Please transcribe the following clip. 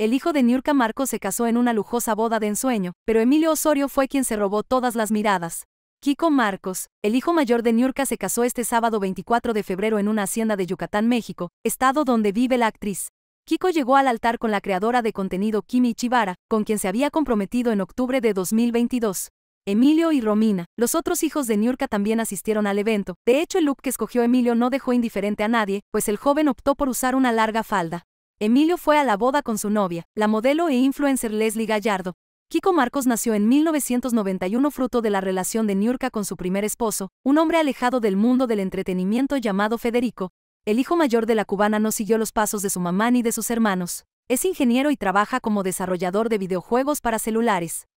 El hijo de Nurka Marcos se casó en una lujosa boda de ensueño, pero Emilio Osorio fue quien se robó todas las miradas. Kiko Marcos, el hijo mayor de Nurka se casó este sábado 24 de febrero en una hacienda de Yucatán, México, estado donde vive la actriz. Kiko llegó al altar con la creadora de contenido Kimi Ichibara, con quien se había comprometido en octubre de 2022. Emilio y Romina, los otros hijos de Nurka también asistieron al evento. De hecho, el look que escogió Emilio no dejó indiferente a nadie, pues el joven optó por usar una larga falda. Emilio fue a la boda con su novia, la modelo e influencer Leslie Gallardo. Kiko Marcos nació en 1991 fruto de la relación de Niurka con su primer esposo, un hombre alejado del mundo del entretenimiento llamado Federico. El hijo mayor de la cubana no siguió los pasos de su mamá ni de sus hermanos. Es ingeniero y trabaja como desarrollador de videojuegos para celulares.